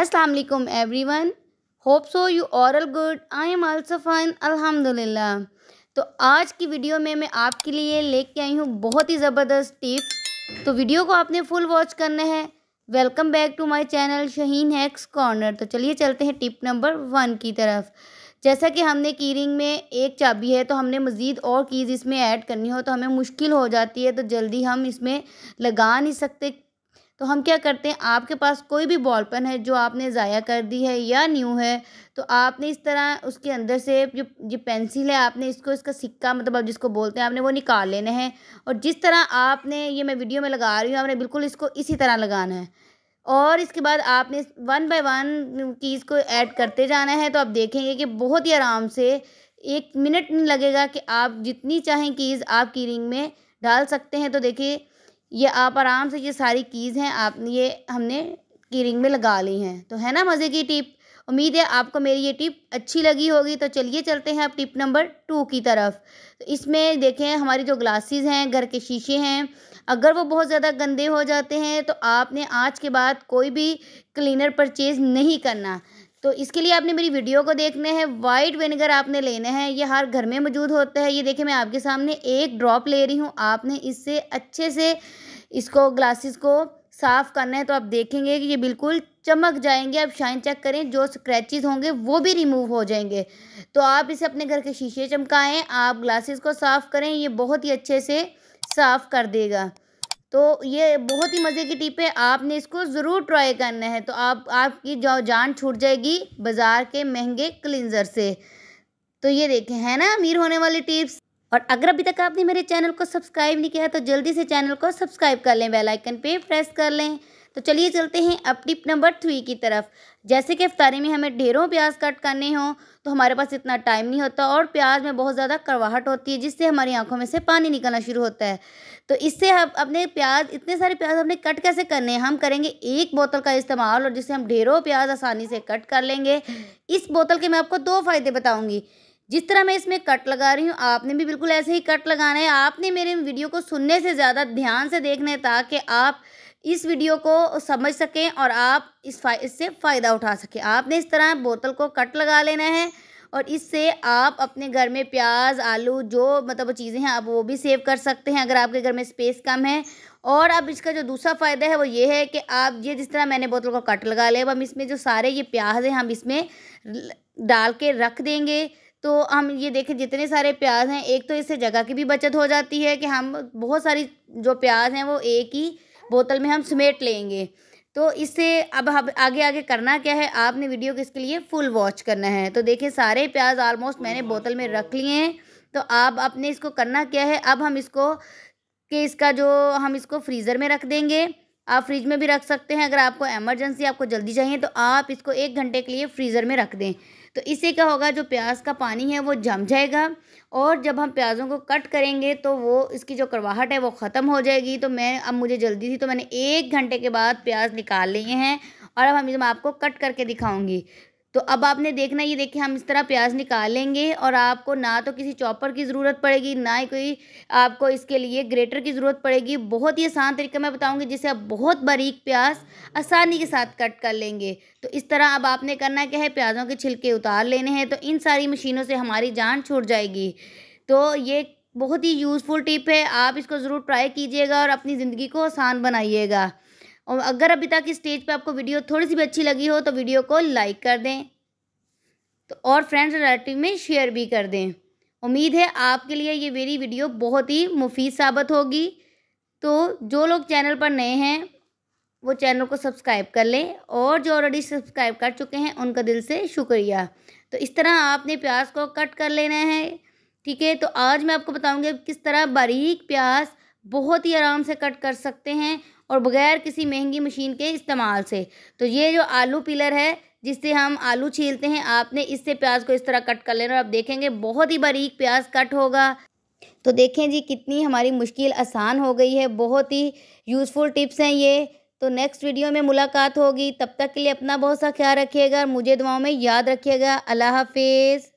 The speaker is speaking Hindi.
अस्सलाम वालेकुम everyone hope so you all good I am also fine अल्हम्दुलिल्लाह तो आज की वीडियो में मैं आपके लिए लेके आई हूँ बहुत ही ज़बरदस्त टिप तो वीडियो को आपने फुल वॉच करना है welcome back to my channel Shaheen hacks corner तो चलिए चलते हैं टिप नंबर वन की तरफ जैसा कि हमने की रिंग में एक चाबी है तो हमने मज़ीद और कीज़ इसमें ऐड करनी हो तो हमें मुश्किल हो जाती है तो जल्दी हम इसमें लगा नहीं सकते तो हम क्या करते हैं आपके पास कोई भी बॉल पेन है जो आपने ज़ाया कर दी है या न्यू है तो आपने इस तरह उसके अंदर से जो ये पेंसिल है आपने इसको इसका सिक्का मतलब आप जिसको बोलते हैं आपने वो निकाल लेना है और जिस तरह आपने ये मैं वीडियो में लगा रही हूँ आपने बिल्कुल इसको इसी तरह लगाना है और इसके बाद आपने वन बाई वन की को ऐड करते जाना है तो आप देखेंगे कि बहुत ही आराम से एक मिनट नहीं लगेगा कि आप जितनी चाहें कीज़ आप की रिंग में डाल सकते हैं तो देखिए ये आप आराम से ये सारी कीज़ हैं आप ये हमने की रिंग में लगा ली हैं तो है ना मज़े की टिप उम्मीद है आपको मेरी ये टिप अच्छी लगी होगी तो चलिए चलते हैं अब टिप नंबर टू की तरफ तो इसमें देखें हमारी जो ग्लासेस हैं घर के शीशे हैं अगर वो बहुत ज़्यादा गंदे हो जाते हैं तो आपने आज के बाद कोई भी क्लीनर परचेज़ नहीं करना तो इसके लिए आपने मेरी वीडियो को देखने हैं वाइट विनेगर आपने लेने हैं ये हर घर में मौजूद होता है ये देखें मैं आपके सामने एक ड्रॉप ले रही हूँ आपने इससे अच्छे से इसको ग्लासेस को साफ़ करना है तो आप देखेंगे कि ये बिल्कुल चमक जाएंगे आप शाइन चेक करें जो स्क्रैचेस होंगे वो भी रिमूव हो जाएंगे तो आप इसे अपने घर के शीशे चमकाएं आप ग्लासेस को साफ़ करें ये बहुत ही अच्छे से साफ़ कर देगा तो ये बहुत ही मज़े की टिप है आपने इसको ज़रूर ट्राई करना है तो आप आपकी जो जान छूट जाएगी बाज़ार के महंगे क्लिनज़र से तो ये देखें है ना अमीर होने वाली टिप्स और अगर अभी तक आपने मेरे चैनल को सब्सक्राइब नहीं किया तो जल्दी से चैनल को सब्सक्राइब कर लें बेल आइकन पे प्रेस कर लें तो चलिए चलते हैं अब टिप नंबर थ्री की तरफ जैसे कि अफ्तारी में हमें ढेरों प्याज कट करने हों तो हमारे पास इतना टाइम नहीं होता और प्याज में बहुत ज़्यादा करवाहट होती है जिससे हमारी आँखों में से पानी निकलना शुरू होता है तो इससे हम अपने प्याज इतने सारे प्याज हमने कट कैसे करने हैं हम करेंगे एक बोतल का इस्तेमाल और जिससे हम ढेरों प्याज आसानी से कट कर लेंगे इस बोतल के मैं आपको दो फ़ायदे बताऊँगी जिस तरह मैं इसमें कट लगा रही हूँ आपने भी बिल्कुल ऐसे ही कट लगाना है आपने मेरे वीडियो को सुनने से ज़्यादा ध्यान से देखना है ताकि आप इस वीडियो को समझ सकें और आप इस फा, इससे फ़ायदा उठा सकें आपने इस तरह बोतल को कट लगा लेना है और इससे आप अपने घर में प्याज आलू जो मतलब चीज़ें हैं आप वो भी सेव कर सकते हैं अगर आपके घर में स्पेस कम है और अब इसका जो दूसरा फ़ायदा है वो ये है कि आप ये जिस तरह मैंने बोतल को कट लगा लिया अब हम इसमें जो सारे ये प्याज हैं हम इसमें डाल के रख देंगे तो हम ये देखें जितने सारे प्याज हैं एक तो इससे जगह की भी बचत हो जाती है कि हम बहुत सारी जो प्याज हैं वो एक ही बोतल में हम समेट लेंगे तो इससे अब हम आगे आगे करना क्या है आपने वीडियो किसके इसके लिए फुल वॉच करना है तो देखिए सारे प्याज ऑलमोस्ट मैंने हम्म। बोतल में रख लिए हैं तो आप अपने इसको करना क्या है अब हम इसको कि इसका जो हम इसको फ्रीज़र में रख देंगे आप फ्रिज में भी रख सकते हैं अगर आपको एमरजेंसी आपको जल्दी चाहिए तो आप इसको एक घंटे के लिए फ्रीज़र में रख दें तो इससे क्या होगा जो प्याज का पानी है वो जम जाएगा और जब हम प्याज़ों को कट करेंगे तो वो इसकी जो करवाहट है वो ख़त्म हो जाएगी तो मैं अब मुझे जल्दी थी तो मैंने एक घंटे के बाद प्याज निकाल लिए हैं और अब हम इसमें आपको कट करके दिखाऊंगी तो अब आपने देखना ये देखिए हम इस तरह प्याज निकालेंगे और आपको ना तो किसी चॉपर की ज़रूरत पड़ेगी ना ही कोई आपको इसके लिए ग्रेटर की ज़रूरत पड़ेगी बहुत ही आसान तरीका मैं बताऊंगी जिससे आप बहुत बारीक प्याज आसानी के साथ कट कर लेंगे तो इस तरह अब आपने करना क्या है प्याज़ों के छिलके उतार लेने हैं तो इन सारी मशीनों से हमारी जान छूट जाएगी तो ये बहुत ही यूज़फुल टिप है आप इसको ज़रूर ट्राई कीजिएगा और अपनी ज़िंदगी को आसान बनाइएगा और अगर अभी तक इस स्टेज पे आपको वीडियो थोड़ी सी भी अच्छी लगी हो तो वीडियो को लाइक कर दें तो और फ्रेंड्स रिलेटिव में शेयर भी कर दें उम्मीद है आपके लिए ये मेरी वीडियो बहुत ही मुफीद साबित होगी तो जो लोग चैनल पर नए हैं वो चैनल को सब्सक्राइब कर लें और जो ऑलरेडी सब्सक्राइब कर चुके हैं उनका दिल से शुक्रिया तो इस तरह आपने प्याज को कट कर लेना है ठीक है तो आज मैं आपको बताऊंगी किस तरह बारीक प्याज बहुत ही आराम से कट कर सकते हैं और बगैर किसी महंगी मशीन के इस्तेमाल से तो ये जो आलू पिलर है जिससे हम आलू छीलते हैं आपने इससे प्याज को इस तरह कट कर लेना और आप देखेंगे बहुत ही बारीक प्याज कट होगा तो देखें जी कितनी हमारी मुश्किल आसान हो गई है बहुत ही यूज़फुल टिप्स हैं ये तो नेक्स्ट वीडियो में मुलाकात होगी तब तक के लिए अपना बहुत सा ख्याल रखिएगा मुझे दुआओं में याद रखिएगा अल्लाह हाफिज़